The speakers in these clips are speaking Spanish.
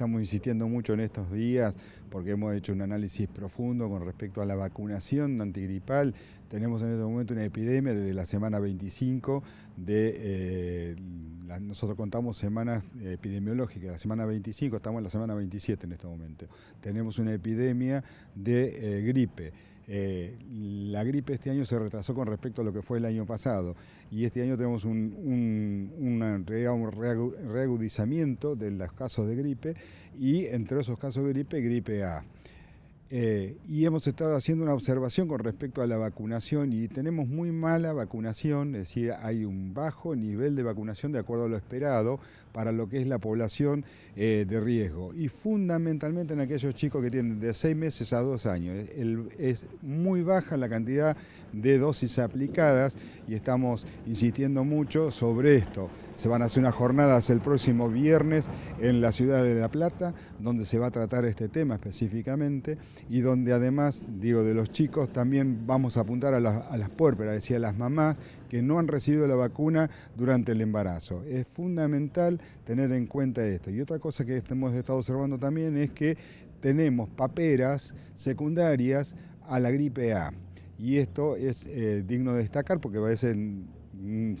estamos insistiendo mucho en estos días porque hemos hecho un análisis profundo con respecto a la vacunación antigripal. Tenemos en este momento una epidemia desde la semana 25 de... Eh, nosotros contamos semanas epidemiológicas, la semana 25, estamos en la semana 27 en este momento. Tenemos una epidemia de eh, gripe. Eh, la gripe este año se retrasó con respecto a lo que fue el año pasado y este año tenemos un realidad un reagudizamiento de los casos de gripe y entre esos casos de gripe, gripe A. Eh, y hemos estado haciendo una observación con respecto a la vacunación y tenemos muy mala vacunación, es decir, hay un bajo nivel de vacunación de acuerdo a lo esperado para lo que es la población eh, de riesgo y fundamentalmente en aquellos chicos que tienen de seis meses a dos años. es muy baja la cantidad de dosis aplicadas y estamos insistiendo mucho sobre esto. Se van a hacer unas jornadas el próximo viernes en la ciudad de La Plata donde se va a tratar este tema específicamente y donde además, digo, de los chicos también vamos a apuntar a las, a las a las mamás que no han recibido la vacuna durante el embarazo. Es fundamental tener en cuenta esto. Y otra cosa que hemos estado observando también es que tenemos paperas secundarias a la gripe A. Y esto es eh, digno de destacar porque a veces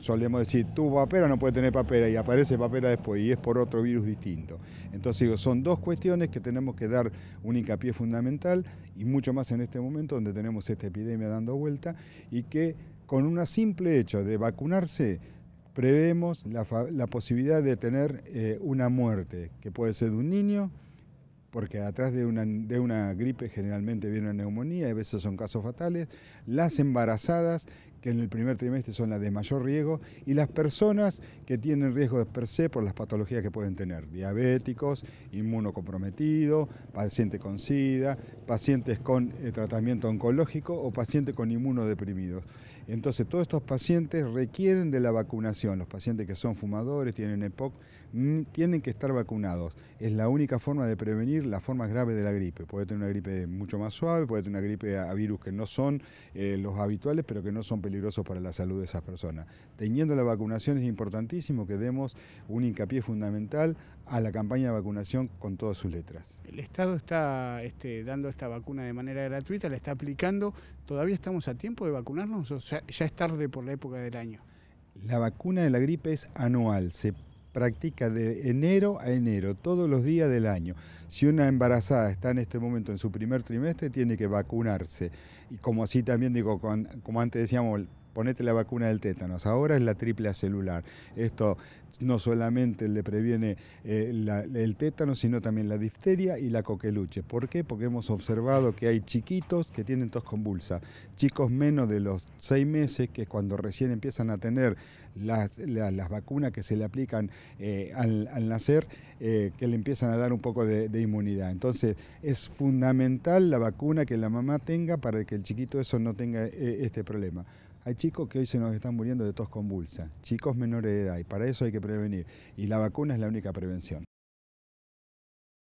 solemos decir, tu papera, no puede tener papera, y aparece papera después, y es por otro virus distinto. Entonces son dos cuestiones que tenemos que dar un hincapié fundamental, y mucho más en este momento donde tenemos esta epidemia dando vuelta, y que con un simple hecho de vacunarse, prevemos la, posibilidad de tener eh, una muerte, que puede ser de un niño, porque atrás de una, de una gripe generalmente viene una neumonía, a veces son casos fatales, las embarazadas que en el primer trimestre son las de mayor riesgo, y las personas que tienen riesgo de per se por las patologías que pueden tener, diabéticos, inmunocomprometidos, pacientes con SIDA, pacientes con eh, tratamiento oncológico o pacientes con inmunodeprimidos. Entonces, todos estos pacientes requieren de la vacunación. Los pacientes que son fumadores, tienen EPOC, mm, tienen que estar vacunados. Es la única forma de prevenir las formas graves de la gripe. Puede tener una gripe mucho más suave, puede tener una gripe a virus que no son eh, los habituales, pero que no son peligrosos peligrosos para la salud de esas personas. Teniendo la vacunación es importantísimo que demos un hincapié fundamental a la campaña de vacunación con todas sus letras. El Estado está este, dando esta vacuna de manera gratuita, la está aplicando. ¿Todavía estamos a tiempo de vacunarnos o ya es tarde por la época del año? La vacuna de la gripe es anual, se practica de enero a enero, todos los días del año. Si una embarazada está en este momento en su primer trimestre, tiene que vacunarse. Y como así también digo, como antes decíamos, ponete la vacuna del tétanos, ahora es la triple celular. Esto no solamente le previene eh, el tétano, sino también la difteria y la coqueluche. ¿Por qué? Porque hemos observado que hay chiquitos que tienen tos convulsa, chicos menos de los seis meses que cuando recién empiezan a tener las, vacunas que se le aplican eh, al, nacer, eh, que le empiezan a dar un poco de, de inmunidad. Entonces es fundamental la vacuna que la mamá tenga para que el chiquito eso no tenga este problema. Hay chicos que hoy se nos están muriendo de tos convulsa, chicos menores de edad, y para eso hay que prevenir. Y la vacuna es la única prevención.